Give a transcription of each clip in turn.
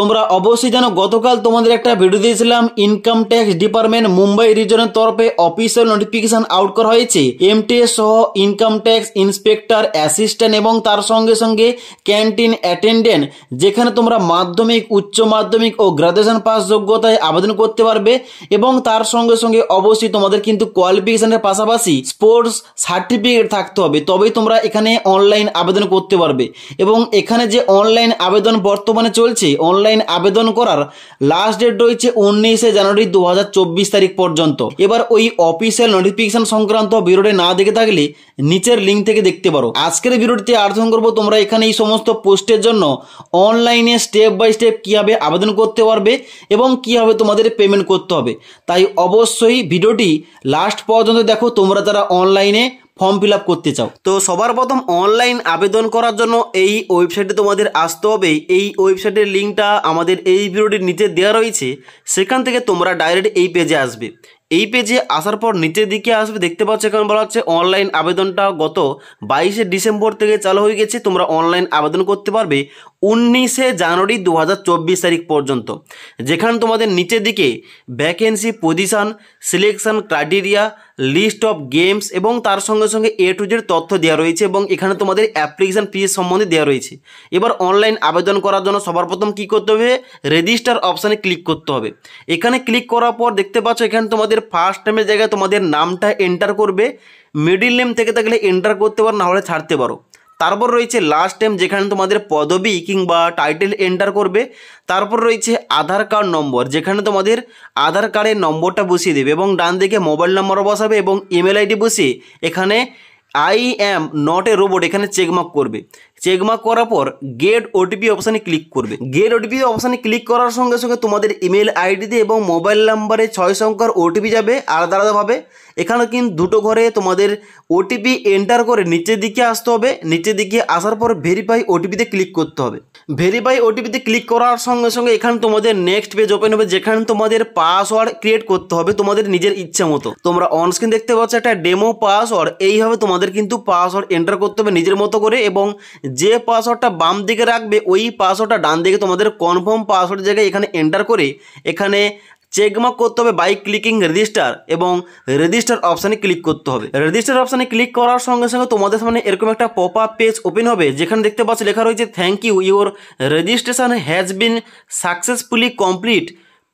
তোমরা অবশ্যই জানো গতকাল তোমাদের একটা ভিডিও দিয়েছিলাম ইনকাম ট্যাক্স ডিপার্টমেন্ট মুম্বাই রিজনের তরফে অফিসিয়াল নোটিফিকেশন আউট করা হয়েছে এমটিএস সহ ইনকাম ট্যাক্স ইন্সপেক্টর অ্যাসিস্ট্যান্ট এবং তার সঙ্গে সঙ্গে ক্যান্টিন অ্যাটেন্ডেন্ট যেখানে তোমরা মাধ্যমিক উচ্চ মাধ্যমিক ও গ্রাজুয়েশন পাস যোগ্যতায় আবেদন করতে পারবে এবং তার সঙ্গে সঙ্গে অবশ্যই তোমাদের কিন্তু কোয়ালিফিকেশনের পাশাপাশি স্পোর্টস সার্টিফিকেট থাকতে হবে তবেই তোমরা এখানে অনলাইন আবেদন করতে পারবে এবং এখানে যে অনলাইন আবেদন বর্তমানে চলছে অনলাইন অনলাইন আবেদন করার লাস্ট ডেট রয়েছে উনিশে জানুয়ারি দু তারিখ পর্যন্ত এবার ওই অফিসিয়াল নোটিফিকেশন সংক্রান্ত বিরোধে না দেখে থাকলে নিচের লিঙ্ক থেকে দেখতে পারো আজকের ভিডিওটিতে আর্থন করবো তোমরা এখানে এই সমস্ত পোস্টের জন্য অনলাইনে স্টেপ বাই স্টেপ কীভাবে আবেদন করতে পারবে এবং কীভাবে তোমাদের পেমেন্ট করতে হবে তাই অবশ্যই ভিডিওটি লাস্ট পর্যন্ত দেখো তোমরা তারা অনলাইনে ফর্ম ফিল করতে চাও তো সবার প্রথম অনলাইন আবেদন করার জন্য এই ওয়েবসাইটে তোমাদের আসতে হবে এই ওয়েবসাইটের লিঙ্কটা আমাদের এই ভিডিওটির নিচে দেওয়া রয়েছে সেখান থেকে তোমরা ডাইরেক্ট এই পেজে আসবে এই পেজে আসার পর নিচের দিকে আসবে দেখতে পাচ্ছ এখানে বলা হচ্ছে অনলাইন আবেদনটা গত বাইশে ডিসেম্বর থেকে চালু হয়ে গেছে তোমরা অনলাইন আবেদন করতে পারবে উনিশে জানুয়ারি দু তারিখ পর্যন্ত যেখানে তোমাদের নিচের দিকে vacancy position selection criteria list of games এবং তার সঙ্গে সঙ্গে এ টু জের তথ্য দেওয়া রয়েছে এবং এখানে তোমাদের অ্যাপ্লিকেশান ফিজ সম্বন্ধে দেওয়া রয়েছে এবার অনলাইন আবেদন করার জন্য সবার প্রথম কী করতে হবে রেজিস্টার অপশানে ক্লিক করতে হবে এখানে ক্লিক করার পর দেখতে পাচ্ছ এখানে তোমাদের ফার্স্ট নেমের জায়গায় তোমাদের নামটা এন্টার করবে মিডিল নেম থেকে থাকলে এন্টার করতে পারো নাহলে ছাড়তে পারো তারপর রয়েছে লাস্ট টাইম যেখানে তোমাদের পদবি কিংবা টাইটেল এন্টার করবে তারপর রয়েছে আধার কার্ড নম্বর যেখানে তোমাদের আধার কার্ডের নম্বরটা বসিয়ে দেবে এবং ডান দিকে মোবাইল নম্বরও বসাবে এবং ইমেল আইডি বসিয়ে এখানে I am not a robot এখানে চেকমার্ক করবে চেকমার্ক করার পর গেট ওটিপি অপশানে ক্লিক করবে গেট ওটিপি অপশানে ক্লিক করার সঙ্গে সঙ্গে তোমাদের ইমেল আইডিতে এবং মোবাইল নাম্বারে ছয় সংখ্যার ওটিপি যাবে আলাদা আলাদাভাবে এখানে কিন্তু দুটো ঘরে তোমাদের ওটিপি এন্টার করে নিচের দিকে আসতে হবে নিচের দিকে আসার পর ভেরিফাই ওটিপিতে ক্লিক করতে হবে ভেরিফাই ওটিপিতে ক্লিক করার সঙ্গে সঙ্গে এখানে তোমাদের নেক্সট পেজ ওপেন হবে যেখানে তোমাদের পাসওয়ার্ড ক্রিয়েট করতে হবে তোমাদের নিজের ইচ্ছা মতো তোমরা অনস্ক্রিন দেখতে পাচ্ছ একটা ডেমো পাসওয়ার্ড এইভাবে তোমাদের কিন্তু পাসওয়ার্ড এন্টার করতে হবে নিজের মতো করে এবং যে পাসওয়ার্ডটা বাম দিকে রাখবে ওই পাসওয়ার্ডটা ডান দিকে তোমাদের কনফার্ম পাসওয়ার্ড জায়গায় এখানে এন্টার করে এখানে চেকমার্ক করতে হবে বাই ক্লিকিং রেজিস্টার এবং রেজিস্টার অপশানে ক্লিক করতে হবে রেজিস্টার অপশানে ক্লিক করার সঙ্গে সঙ্গে তোমাদের সামনে এরকম একটা পপ আপ পেজ ওপেন হবে যেখানে দেখতে পাচ্ছ লেখা রয়েছে thank you your registration has been successfully complete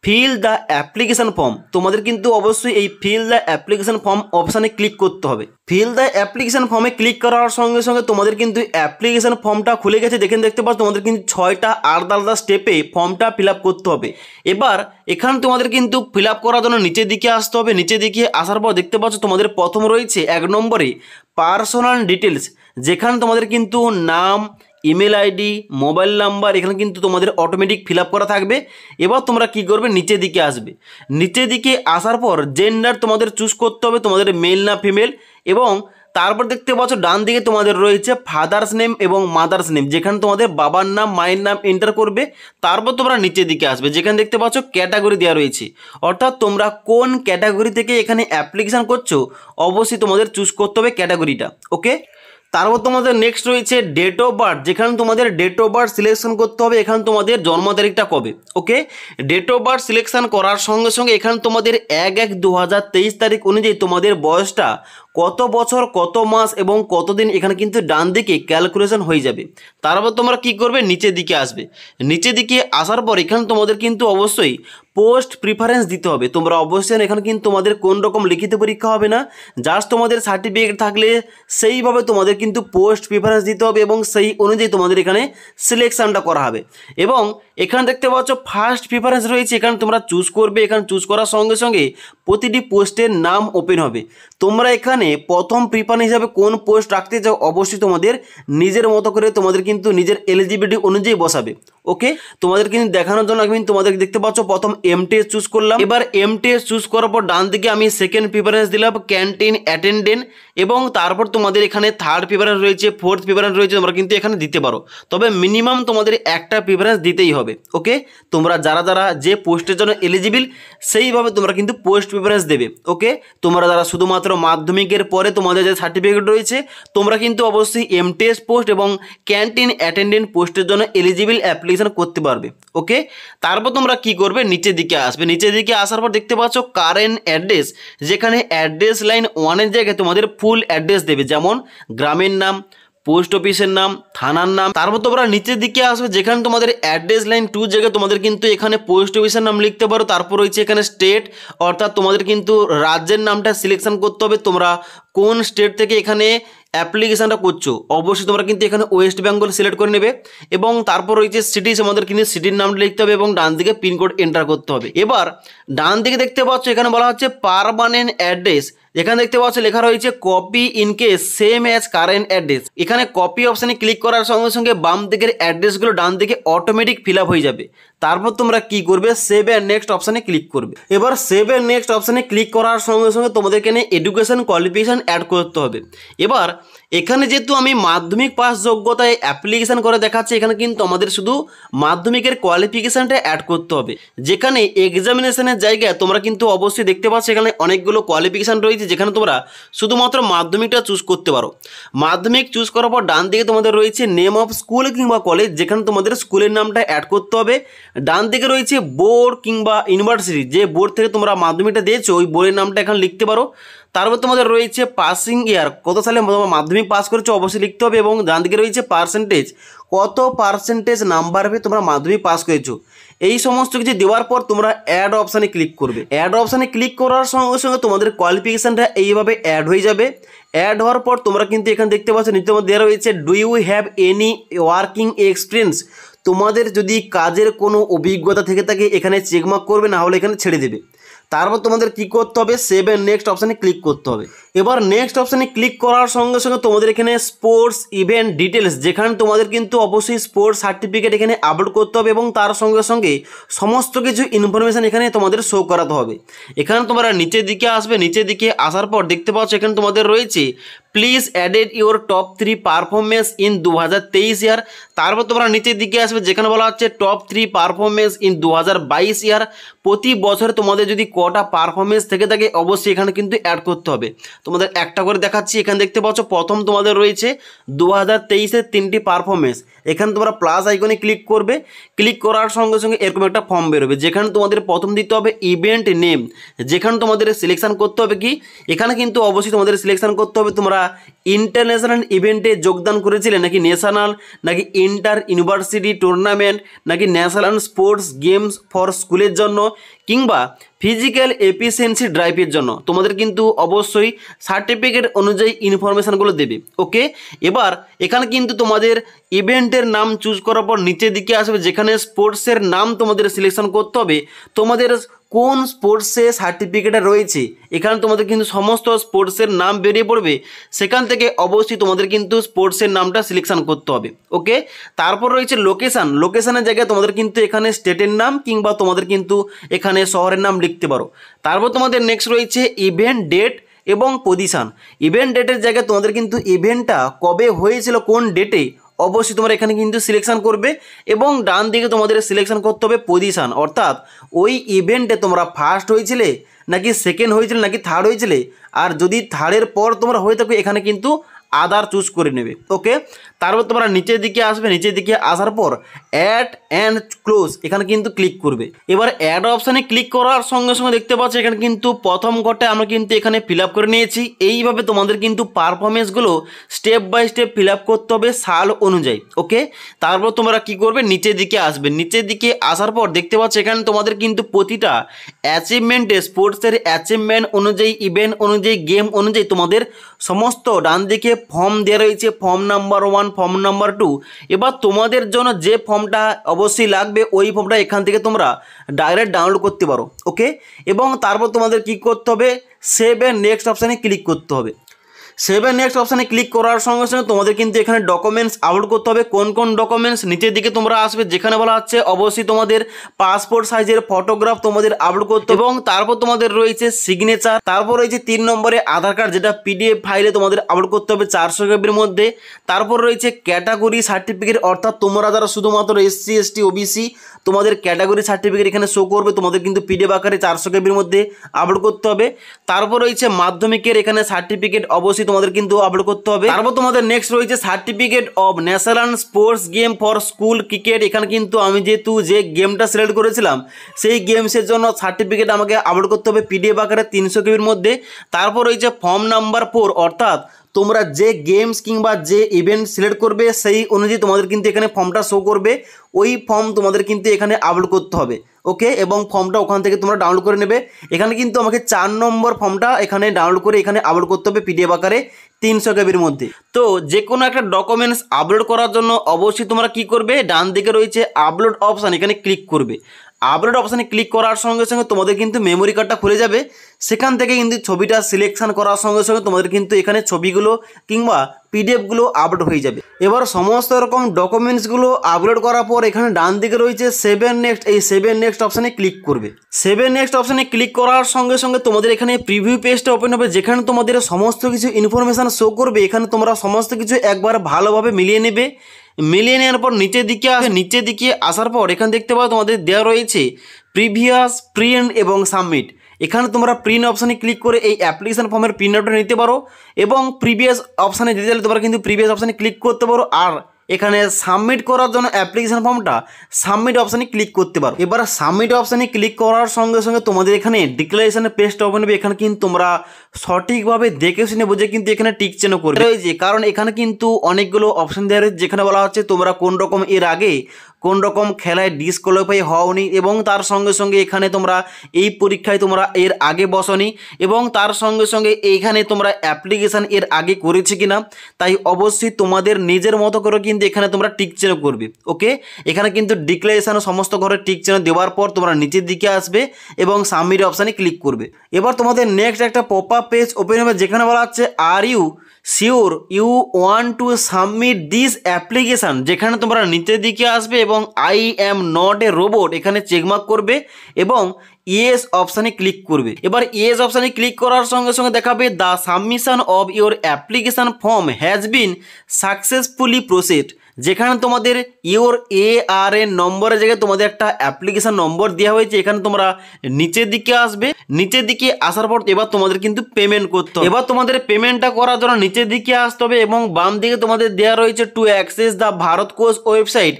fill the application form তোমাদের কিন্তু অবশ্যই এই ফিল দ্য অ্যাপ্লিকেশান ফর্ম অপশানে ক্লিক করতে হবে ফিল দ্য অ্যাপ্লিকেশান ফর্মে ক্লিক করার সঙ্গে সঙ্গে তোমাদের কিন্তু অ্যাপ্লিকেশান ফর্মটা খুলে গেছে দেখেন দেখতে পাচ্ছ তোমাদের কিন্তু ছয়টা আলাদা আলাদা স্টেপে ফর্মটা ফিল করতে হবে এবার এখানে তোমাদের কিন্তু ফিল করার জন্য নিচের দিকে আসতে হবে নিচের দিকে আসার পর দেখতে পাচ্ছ তোমাদের প্রথম রয়েছে এক নম্বরে পার্সোনাল ডিটেলস যেখানে তোমাদের কিন্তু নাম ইমেল আইডি মোবাইল নাম্বার এখানে কিন্তু তোমাদের অটোমেটিক ফিল করা থাকবে এবার তোমরা কি করবে নিচের দিকে আসবে নিচের দিকে আসার পর জেন্ডার তোমাদের চুজ করতে হবে তোমাদের মেল না ফিমেল এবং তারপর দেখতে পাচ্ছ ডান দিকে তোমাদের রয়েছে ফাদার্স নেম এবং মাদার্স নেম যেখানে তোমাদের বাবার নাম মায়ের নাম এন্টার করবে তারপর তোমরা নিচের দিকে আসবে যেখানে দেখতে পাচ্ছ ক্যাটাগরি দেওয়া রয়েছে অর্থাৎ তোমরা কোন ক্যাটাগরি থেকে এখানে অ্যাপ্লিকেশান করছো অবশ্যই তোমাদের চুজ করতে হবে ক্যাটাগরিটা ওকে তারপর তোমাদের নেক্সট রয়েছে ডেট অফ বার্থ যেখানে তোমাদের ডেট অফ বার্থ সিলেকশন করতে হবে এখানে তোমাদের জন্ম তারিখটা কবে okay date of birth selection করার সঙ্গে সঙ্গে এখানে তোমাদের এক এক দু তারিখ অনুযায়ী তোমাদের বয়সটা কত বছর কত মাস এবং কতদিন এখানে কিন্তু ডান দিকে ক্যালকুলেশন হয়ে যাবে তারপর তোমরা কি করবে নিচের দিকে আসবে নিচের দিকে আসার পর এখানে তোমাদের কিন্তু অবশ্যই পোস্ট প্রিফারেন্স দিতে হবে তোমরা অবশ্যই এখানে কিন্তু তোমাদের কোন রকম লিখিত পরীক্ষা হবে না জাস্ট তোমাদের সার্টিফিকেট থাকলে সেইভাবে তোমাদের কিন্তু পোস্ট প্রিফারেন্স দিতে হবে এবং সেই অনুযায়ী তোমাদের এখানে সিলেকশানটা করা হবে এবং এখানে দেখতে পাচ্ছ ফার্স্ট প্রিফারেন্স রয়েছে এখানে তোমরা চুজ করবে এখানে চুজ করার সঙ্গে সঙ্গে প্রতিটি পোস্টের নাম ওপেন হবে তোমরা এখানে প্রথম প্রিপান হিসাবে কোন পোস্ট রাখতে চাও অবশ্যই তোমাদের নিজের মতো করে তোমাদের কিন্তু নিজের এলিজিবিলিটি অনুযায়ী বসাবে ওকে তোমাদের কিন্তু দেখানোর জন্য আমি তোমাদের দেখতে পাচ্ছ প্রথম এম চুজ করলাম এবার এম চুজ করার পর ডান দিকে আমি সেকেন্ড প্রিফারেন্স দিলাম ক্যান্টিন অ্যাটেন্ডেন্ট এবং তারপর তোমাদের এখানে থার্ড প্রিফারেন্স রয়েছে ফোর্থ প্রিফারেন্স রয়েছে তোমরা কিন্তু এখানে দিতে পারো তবে মিনিমাম তোমাদের একটা প্রিফারেন্স দিতেই হবে ওকে তোমরা যারা যারা যে পোস্টের জন্য এলিজিবিল সেইভাবে তোমরা কিন্তু পোস্ট প্রিফারেন্স দেবে ওকে তোমরা যারা শুধুমাত্র মাধ্যমিকের পরে তোমাদের যে সার্টিফিকেট রয়েছে তোমরা কিন্তু অবশ্যই এমটিএস পোস্ট এবং ক্যান্টিন অ্যাটেন্ডেন্ট পোস্টের জন্য এলিজিবল অ্যাপ্লিকেশন করতে পারবে ওকে তারপর তোমরা কি করবে নিচের দিকে আসবে নিচের দিকে আসার পর দেখতে পাচ্ছ কারেন্ট অ্যাড্রেস যেখানে অ্যাড্রেস লাইন ওয়ানের জায়গায় তোমাদের ফুল অ্যাড্রেস দেবে যেমন গ্রামের নাম পোস্ট অফিসের নাম থানার নাম তারপর তোমরা নিচের দিকে আসবে যেখানে তোমাদের অ্যাড্রেস লাইন টু জায়গায় তোমাদের কিন্তু এখানে পোস্ট অফিসের নাম লিখতে পারো তারপর রয়েছে এখানে স্টেট অর্থাৎ তোমাদের কিন্তু রাজ্যের নামটা সিলেকশন করতে হবে তোমরা কোন স্টেট থেকে এখানে অ্যাপ্লিকেশানটা করছো অবশ্যই তোমরা কিন্তু এখানে ওয়েস্ট বেঙ্গল সিলেক্ট করে নেবে এবং তারপর রয়েছে সিটি আমাদের কিন্তু সিটির নামটা লিখতে হবে এবং ডান দিকে পিনকোড এন্টার করতে হবে এবার ডান দিকে দেখতে পাচ্ছ এখানে বলা হচ্ছে পারমানেন্ট অ্যাড্রেস এখানে দেখতে পাচ্ছ লেখা রয়েছে copy in case same as current address এখানে কপি অপশানে ক্লিক করার সঙ্গে সঙ্গে বাম দিকের অ্যাড্রেসগুলো ডান দিকে অটোমেটিক ফিল হয়ে যাবে তারপর তোমরা কি করবে সেভ অ্যান্ড নেক্সট অপশানে ক্লিক করবে এবার সেভ অ্যান্ড নেক্সট অপশানে ক্লিক করার সঙ্গে সঙ্গে তোমাদেরকে এডুকেশন কোয়ালিফিকেশান অ্যাড করতে হবে এবার এখানে যেহেতু আমি মাধ্যমিক পাস যোগ্যতায় অ্যাপ্লিকেশান করে দেখাচ্ছি এখানে কিন্তু আমাদের শুধু মাধ্যমিকের কোয়ালিফিকেশানটা অ্যাড করতে হবে যেখানে এক্সামিনেশনের জায়গায় তোমরা কিন্তু অবশ্যই দেখতে পাচ্ছ এখানে অনেকগুলো কোয়ালিফিকেশান রয়েছে যেখানে তোমরা শুধুমাত্র মাধ্যমিকটা চুজ করতে পারো মাধ্যমিক চুজ করার পর ডান দিকে তোমাদের রয়েছে নেম অফ স্কুল কিংবা কলেজ যেখানে তোমাদের স্কুলের নামটা অ্যাড করতে হবে ডান দিকে রয়েছে বোর্ড কিংবা ইউনিভার্সিটি যে বোর্ড থেকে তোমরা মাধ্যমিকটা দিয়েছো ওই বোর্ডের নামটা এখানে লিখতে পারো তারপর তোমাদের রয়েছে পাসিং ইয়ার কত সালে মাধ্যমিক পাস করেছো অবশ্যই লিখতে হবে এবং ডান দিকে রয়েছে পার্সেন্টেজ কত পার্সেন্টেজ নাম্বার পেয়ে তোমরা মাধ্যমিক পাস করেছো এই সমস্ত কিছু দেওয়ার পর তোমরা অ্যাড অপশানে ক্লিক করবে অ্যাড অপশানে ক্লিক করার সঙ্গে সঙ্গে তোমাদের কোয়ালিফিকেশানটা এইভাবে অ্যাড হয়ে যাবে অ্যাড হওয়ার পর তোমরা কিন্তু এখানে দেখতে পাচ্ছ নিচে দেওয়া রয়েছে do you have any working experience তোমাদের যদি কাজের কোনো অভিজ্ঞতা থেকে থাকে এখানে চেকমার্ক করবে না হলে এখানে ছেড়ে দেবে তারপর তোমাদের কী করতে হবে সেভ নেক্সট অপশানে ক্লিক করতে হবে এবার নেক্সট অপশানে ক্লিক করার সঙ্গে সঙ্গে তোমাদের এখানে স্পোর্টস ইভেন্ট ডিটেলস যেখানে তোমাদের কিন্তু অবশ্যই স্পোর্টস সার্টিফিকেট এখানে আপলোড করতে হবে এবং তার সঙ্গে সঙ্গে সমস্ত কিছু ইনফরমেশান এখানে তোমাদের শো করাতে হবে এখানে তোমরা নিচের দিকে আসবে নিচের দিকে আসার পর দেখতে পাচ্ছ এখানে তোমাদের রয়েছে please added your top three performance in দু হাজার তেইশ ইয়ার তারপর তোমরা নিচের দিকে আসবে যেখানে বলা হচ্ছে টপ থ্রি পারফরমেন্স ইন দু হাজার বাইশ ইয়ার প্রতি বছরে তোমাদের যদি কটা পারফরমেন্স থেকে থাকে অবশ্যই এখানে কিন্তু অ্যাড করতে হবে তোমাদের একটা করে দেখাচ্ছি এখানে দেখতে পাচ্ছ প্রথম তোমাদের রয়েছে দু হাজার তেইশের তিনটি পারফরমেন্স এখানে তোমরা প্লাস আইকনে ক্লিক করবে ক্লিক করার সঙ্গে সঙ্গে এরকম একটা ফর্ম বেরোবে যেখানে তোমাদের প্রথম দিতে হবে ইভেন্ট নেম যেখানে তোমাদের সিলেকশান করতে হবে কি এখানে কিন্তু অবশ্যই তোমাদের সিলেকশান করতে হবে তোমরা ইন্টারন্যাশনাল ইভেন্টে যোগদান করেছিলেন নাকি ন্যাশনাল নাকি ইন্টার ইউনিভার্সিটি টুর্নামেন্ট নাকি ন্যাশনাল স্পোর্টস গেমস ফর স্কুলের জন্য কিংবা ফিজিক্যাল এফিসিয়েন্সি ড্রাইভের জন্য তোমাদের কিন্তু অবশ্যই সার্টিফিকেট অনুযায়ী ইনফরমেশানগুলো দেবে ওকে এবার এখানে কিন্তু তোমাদের ইভেন্টের নাম চুজ করার পর নিচের দিকে আসবে যেখানে স্পোর্টসের নাম তোমাদের সিলেকশন করতে হবে তোমাদের কোন স্পোর্টসে সার্টিফিকেটটা রয়েছে এখানে তোমাদের কিন্তু সমস্ত স্পোর্টসের নাম বেরিয়ে পড়বে সেখান থেকে অবশ্যই তোমাদের কিন্তু স্পোর্টসের নামটা সিলেকশান করতে হবে ওকে তারপর রয়েছে লোকেশান লোকেশানের জায়গায় তোমাদের কিন্তু এখানে স্টেটের নাম কিংবা তোমাদের কিন্তু এখানে শহরের নাম লিখতে পারো তারপর তোমাদের নেক্সট রয়েছে ইভেন্ট ডেট এবং পজিশান ইভেন্ট ডেটের জায়গায় তোমাদের কিন্তু ইভেন্টটা কবে হয়েছিল কোন ডেটে অবশ্যই তোমরা এখানে কিন্তু সিলেকশান করবে এবং ডান দিকে তোমাদের সিলেকশান করতে হবে পজিশান অর্থাৎ ওই ইভেন্টে তোমরা ফার্স্ট হয়েছিলে নাকি সেকেন্ড হয়েছিলে নাকি থার্ড হয়েছিলে আর যদি থার্ডের পর তোমরা হয়ে থাকো এখানে কিন্তু আদার চুজ করে নেবে ওকে তারপর তোমরা নিচের দিকে আসবে নিচের দিকে আসার পর অ্যাড অ্যান্ড ক্লোজ এখানে কিন্তু ক্লিক করবে এবার অ্যাড অপশানে ক্লিক করার সঙ্গে সঙ্গে দেখতে পাচ্ছ এখানে কিন্তু প্রথম ঘরটায় আমরা কিন্তু এখানে ফিল করে নিয়েছি এইভাবে তোমাদের কিন্তু পারফরমেন্সগুলো স্টেপ বাই স্টেপ ফিল করতে হবে সাল অনুযায়ী ওকে তারপর তোমরা কি করবে নিচের দিকে আসবে নিচের দিকে আসার পর দেখতে পাচ্ছ এখানে তোমাদের কিন্তু প্রতিটা অ্যাচিভমেন্টে স্পোর্টসের অ্যাচিভমেন্ট অনুযায়ী ইভেন্ট অনুযায়ী গেম অনুযায়ী তোমাদের সমস্ত ডান দিকে ফর্ম দেওয়া রয়েছে form number one form number two এবার তোমাদের জন্য যে ফর্মটা অবশ্যই লাগবে ওই ফর্মটা এখান থেকে তোমরা ডাইরেক্ট ডাউনলোড করতে পারো ওকে এবং তারপর তোমাদের কি করতে হবে সেভ এ নেক্সট অপশানে ক্লিক করতে হবে সেভেন নেক্সট অপশানে ক্লিক করার সঙ্গে সঙ্গে তোমাদের কিন্তু এখানে ডকুমেন্টস আপলোড করতে হবে কোন কোন ডকুমেন্টস নিচের দিকে তোমরা আসবে যেখানে বলা হচ্ছে অবশ্যই তোমাদের পাসপোর্ট সাইজের ফটোগ্রাফ তোমাদের আপলোড করতে এবং তারপর তোমাদের রয়েছে সিগনেচার তারপর রয়েছে তিন নম্বরে আধার কার্ড যেটা পিডিএফ ফাইলে তোমাদের আপলোড করতে হবে চারশো কেবির মধ্যে তারপর রয়েছে ক্যাটাগরি সার্টিফিকেট অর্থাৎ তোমরা যারা শুধুমাত্র এসসি এসটি ওবিসি তোমাদের ক্যাটাগরি সার্টিফিকেট এখানে শো করবে তোমাদের কিন্তু পিডিএফ আকারে চারশো কেবির মধ্যে আপলোড করতে হবে তারপর রয়েছে মাধ্যমিকের এখানে সার্টিফিকেট অবশ্যই তোমাদের কিন্তু আপলোড করতে হবে তারপর তোমাদের নেক্সট রয়েছে certificate of national sports game for school cricket এখানে কিন্তু আমি যেহেতু যে গেমটা সিলেক্ট করেছিলাম সেই গেমসের জন্য সার্টিফিকেট আমাকে আপলোড করতে হবে পিডিএফ আকারে তিনশো কেবির মধ্যে তারপর রয়েছে ফর্ম নাম্বার ফোর অর্থাৎ তোমরা যে গেমস কিংবা যে ইভেন্ট সিলেক্ট করবে সেই অনুযায়ী তোমাদের কিন্তু এখানে ফর্মটা শো করবে ওই ফর্ম তোমাদের কিন্তু এখানে আপলোড করতে হবে ওকে এবং ফর্মটা ওখান থেকে তোমরা ডাউনলোড করে নেবে এখানে কিন্তু আমাকে চার নম্বর ফর্মটা এখানে ডাউনলোড করে এখানে আপলোড করতে হবে পিডিএফ আকারে তিনশো কেবির মধ্যে তো যে কোনো একটা ডকুমেন্টস আপলোড করার জন্য অবশ্যই তোমরা কি করবে ডান দিকে রয়েছে আপলোড অপশান এখানে ক্লিক করবে আপলোড অপশানে ক্লিক করার সঙ্গে সঙ্গে তোমাদের কিন্তু মেমোরি কার্ডটা খুলে যাবে সেখান থেকে কিন্তু ছবিটা সিলেকশান করার সঙ্গে সঙ্গে তোমাদের কিন্তু এখানে ছবিগুলো কিংবা পিডিএফগুলো আপলোড হয়ে যাবে এবার সমস্ত রকম ডকুমেন্টসগুলো আপলোড করার পর এখানে ডান দিকে রয়েছে সেভেন নেক্সট এই সেভেন নেক্সট অপশানে ক্লিক করবে সেভেন নেক্সট অপশানে ক্লিক করার সঙ্গে সঙ্গে তোমাদের এখানে প্রিভিউ পেজটা ওপেন হবে যেখানে তোমাদের সমস্ত কিছু ইনফরমেশান শো করবে এখানে তোমরা সমস্ত কিছু একবার ভালোভাবে মিলিয়ে নেবে মিলিয়ে নেওয়ার পর নিচের দিকে আসে নিচের দিকে আসার পর এখানে দেখতে পাও তোমাদের দেওয়া রয়েছে প্রিভিয়াস প্রিন্ট এবং সাবমিট এখানে তোমরা প্রিন্ট অপশানে ক্লিক করে এই অ্যাপ্লিকেশান ফর্মের প্রিন্ট আউটটা নিতে পারো এবং প্রিভিয়াস অপশানে যেতে গেলে তোমরা কিন্তু প্রিভিয়াস অপশানে ক্লিক করতে পারো আর এখানে সাবমিট করার জন্য অ্যাপ্লিকেশান ফর্মটা সাবমিট অপশানে ক্লিক করতে পারো এবার সাবমিট অপশানে ক্লিক করার সঙ্গে সঙ্গে তোমাদের এখানে ডিক্লারেশনের পেস্ট ওপেন নেবে এখানে কিন্তু তোমরা সঠিকভাবে দেখে শুনে বুঝে কিন্তু এখানে টিক চেন করবে রয়েছে কারণ এখানে কিন্তু অনেকগুলো অপশান দেওয়া রয়েছে যেখানে বলা হচ্ছে তোমরা কোন রকম এর আগে কোন রকম খেলায় ডিসকোয়ালিফাই হওনি এবং তার সঙ্গে সঙ্গে এখানে তোমরা এই পরীক্ষায় তোমরা এর আগে বসনি এবং তার সঙ্গে সঙ্গে এইখানে তোমরা অ্যাপ্লিকেশান এর আগে করেছি কিনা তাই অবশ্যই তোমাদের নিজের মতো করে কিন্তু এখানে তোমরা টিক চেন করবে ওকে এখানে কিন্তু ডিক্লারেশান সমস্ত ঘরে টিক চেন দেওয়ার পর তোমরা নিচের দিকে আসবে এবং সামির অপশানে ক্লিক করবে এবার তোমাদের নেক্সট একটা পপ আপ পেজ ওপেন হবে যেখানে বলা হচ্ছে are you sure you want to submit this application যেখানে তোমরা নিচের দিকে আসবে এবং I am not a robot এখানে চেকমার্ক করবে এবং ইয়েস অপশানে ক্লিক করবে এবার ইয়েস অপশানে ক্লিক করার সঙ্গে সঙ্গে দেখাবে the submission of your application form has been successfully proceed যেখানে তোমাদের ইওর এ আর এন নম্বরের জায়গায় তোমাদের একটা অ্যাপ্লিকেশান নম্বর দেওয়া হয়েছে এখানে তোমরা নিচের দিকে আসবে নিচের দিকে আসার পর এবার তোমাদের কিন্তু পেমেন্ট করতে হবে এবার তোমাদের পেমেন্টটা করার জন্য নিচের দিকে আসতে হবে এবং বাম দিকে তোমাদের দেওয়া রয়েছে টু অ্যাক্সেস দ্য ভারত কোষ ওয়েবসাইট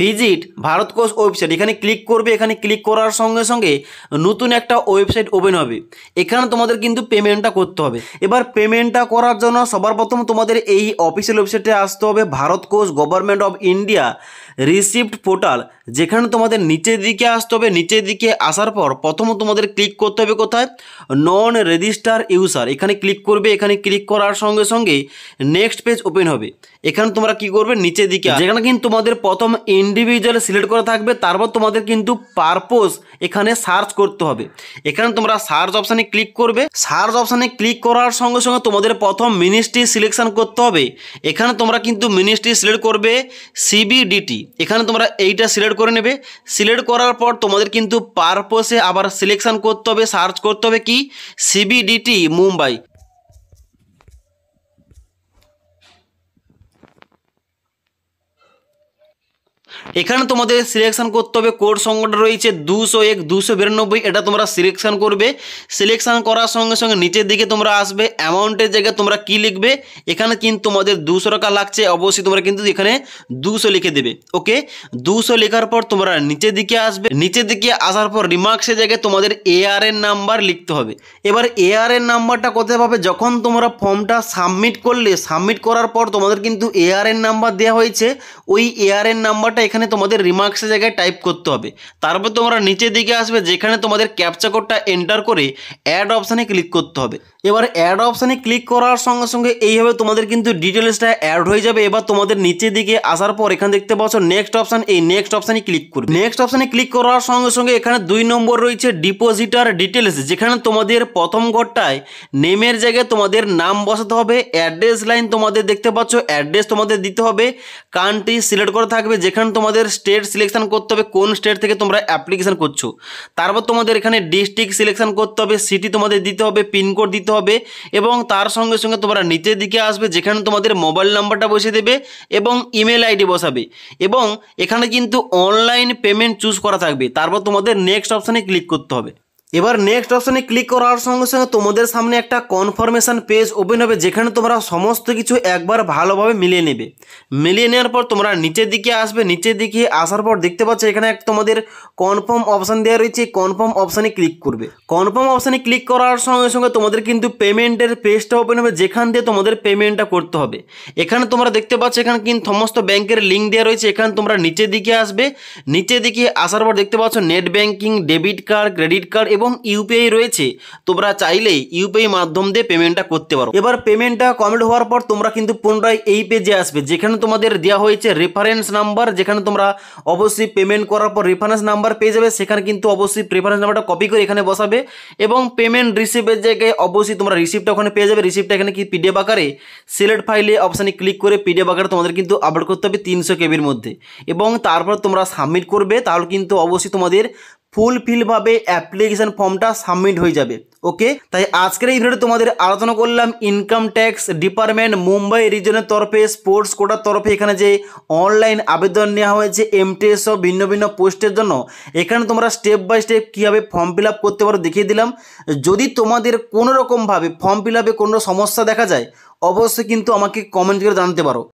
ভিজিট ভারত কোষ ওয়েবসাইট এখানে ক্লিক করবে এখানে ক্লিক করার সঙ্গে সঙ্গে নতুন একটা ওয়েবসাইট ওপেন হবে এখানে তোমাদের কিন্তু পেমেন্টটা করতে হবে এবার পেমেন্টটা করার জন্য সবার প্রথম তোমাদের এই অফিসিয়াল ওয়েবসাইটে আসতে হবে Bharatkosh government government of India receipt portal যেখানে তোমাদের নিচের দিকে আসতে হবে নিচের দিকে আসার পর প্রথমত তোমাদের ক্লিক করতে হবে কোথায় নন রেজিস্টার ইউজার এখানে ক্লিক করবে এখানে ক্লিক করার সঙ্গে সঙ্গে নেক্সট পেজ ওপেন হবে এখানে তোমরা কি করবে নিচে দিকে যেখানে কিন্তু তোমাদের প্রথম ইন্ডিভিজুয়াল সিলেক্ট করা থাকবে তারপর তোমাদের কিন্তু পারপোজ এখানে সার্চ করতে হবে এখানে তোমরা সার্চ অপশানে ক্লিক করবে সার্চ অপশানে ক্লিক করার সঙ্গে সঙ্গে তোমাদের প্রথম মিনিস্ট্রি সিলেকশন করতে হবে এখানে তোমরা কিন্তু মিনিস্ট্রি সিলেক্ট করবে সিবিডিটি এখানে তোমরা এইটা সিলেক্ট করে নেবে সিলেক্ট করার পর তোমাদের কিন্তু পারপোসে আবার সিলেকশন করতে হবে সার্চ করতে হবে কি সিবিডিটি মুম্বাই এখানে তোমাদের সিলেকশান করতে হবে কোড সংখ্যাটা রয়েছে দুশো এক দুশো বিরানব্বই এটা তোমরা সিলেকশান করবে সিলেকশান করার সঙ্গে সঙ্গে নিচের দিকে তোমরা আসবে অ্যামাউন্টের জায়গায় তোমরা কি লিখবে এখানে কিন্তু তোমাদের দুশো টাকা লাগছে অবশ্যই তোমরা কিন্তু এখানে দুশো লিখে দেবে ওকে দুশো লেখার পর তোমরা নিচের দিকে আসবে নিচের দিকে আসার পর রিমার্কসের জায়গায় তোমাদের এআর এর নাম্বার লিখতে হবে এবার এআর এর নাম্বারটা কোথায় পাবে যখন তোমরা ফর্মটা সাবমিট করলে সাবমিট করার পর তোমাদের কিন্তু এআর এর নাম্বার দেওয়া হয়েছে ওই এআর এর নাম্বারটা এখানে তোমাদের রিমার্কসের জায়গায় টাইপ করতে হবে তারপর তোমরা নিচের দিকে আসবে যেখানে তোমাদের ক্যাপচা কোডটা এন্টার করে অ্যাড অপশানে ক্লিক করতে হবে এবার অ্যাড অপশানে ক্লিক করার সঙ্গে সঙ্গে এইভাবে তোমাদের কিন্তু ডিটেলসটা অ্যাড হয়ে যাবে এবার তোমাদের নিচের দিকে আসার পর এখানে দেখতে পাচ্ছ নেক্সট অপশান এই নেক্সট অপশানে ক্লিক করবে নেক্সট অপশানে ক্লিক করার সঙ্গে সঙ্গে এখানে দুই নম্বর রয়েছে ডিপোজিটার ডিটেলস যেখানে তোমাদের প্রথম ঘরটায় নেমের জায়গায় তোমাদের নাম বসাতে হবে অ্যাড্রেস লাইন তোমাদের দেখতে পাচ্ছ অ্যাড্রেস তোমাদের দিতে হবে কান্ট্রি সিলেক্ট করে থাকবে যেখানে তোমাদের স্টেট সিলেকশান করতে হবে কোন স্টেট থেকে তোমরা অ্যাপ্লিকেশান করছো তারপর তোমাদের এখানে ডিস্ট্রিক্ট সিলেকশান করতে হবে সিটি তোমাদের দিতে হবে পিনকোড দিতে হবে এবং তার সঙ্গে সঙ্গে তোমরা নিচের দিকে আসবে যেখানে তোমাদের মোবাইল নাম্বারটা বসে দেবে এবং ইমেল আইডি বসাবে এবং এখানে কিন্তু অনলাইন পেমেন্ট চুজ করা থাকবে তারপর তোমাদের নেক্সট অপশানে ক্লিক করতে হবে এবার নেক্সট অপশানে ক্লিক করার সঙ্গে সঙ্গে তোমাদের সামনে একটা কনফার্মেশান পেজ ওপেন হবে যেখানে তোমরা সমস্ত কিছু একবার ভালোভাবে মিলিয়ে নেবে মিলিয়ে নেওয়ার পর তোমরা নিচের দিকে আসবে নিচের দিকে আসার পর দেখতে পাচ্ছ এখানে এক তোমাদের কনফার্ম অপশান দেওয়া রয়েছে কনফার্ম অপশানে ক্লিক করবে কনফার্ম অপশানে ক্লিক করার সঙ্গে সঙ্গে তোমাদের কিন্তু পেমেন্টের পেজটা ওপেন হবে যেখান দিয়ে তোমাদের পেমেন্টটা করতে হবে এখানে তোমরা দেখতে পাচ্ছ এখানে কিন্তু সমস্ত ব্যাংকের লিঙ্ক দেওয়া রয়েছে এখানে তোমরা নিচের দিকে আসবে নিচের দিকে আসার পর দেখতে পাচ্ছ net banking debit card credit card এবং ইউপিআই রয়েছে তোমরা চাইলেই ইউপিআই মাধ্যম দিয়ে পেমেন্টটা করতে পারো এবার পেমেন্টটা কমপ্লিট হওয়ার পর তোমরা কিন্তু পুনরায় এই পেজে আসবে যেখানে তোমাদের দেওয়া হয়েছে রেফারেন্স নাম্বার যেখানে তোমরা অবশ্যই পেমেন্ট করার পর রেফারেন্স নাম্বার পেয়ে যাবে সেখানে কিন্তু অবশ্যই রেফারেন্স নাম্বারটা কপি করে এখানে বসাবে এবং পেমেন্ট রিসিভের জায়গায় অবশ্যই তোমরা রিসিপ্টটা ওখানে পেয়ে যাবে রিসিপ্টটা এখানে কি পিডিএফ আকারে সিলেক্ট ফাইলে অপশানে ক্লিক করে পিডিএফ আকারে তোমাদের কিন্তু আপলোড করতে হবে তিনশো কেবির মধ্যে এবং তারপর তোমরা সাবমিট করবে তাহলে কিন্তু অবশ্যই তোমাদের ফুলফিলভাবে অ্যাপ্লিকেশান ফর্মটা সাবমিট হয়ে যাবে ওকে তাই আজকের এই ভিডিওতে তোমাদের আলোচনা করলাম ইনকাম ট্যাক্স ডিপার্টমেন্ট মুম্বাই রিজনের তরফে স্পোর্টস কোটার তরফে এখানে যে অনলাইন আবেদন নেওয়া হয়েছে এমটিএস সহ ভিন্ন ভিন্ন পোস্টের জন্য এখানে তোমরা স্টেপ বাই স্টেপ কীভাবে ফর্ম ফিল করতে পারো দেখিয়ে দিলাম যদি তোমাদের কোনোরকমভাবে ফর্ম ফিল আপে কোনো সমস্যা দেখা যায় অবশ্যই কিন্তু আমাকে কমেন্ট করে জানতে পারো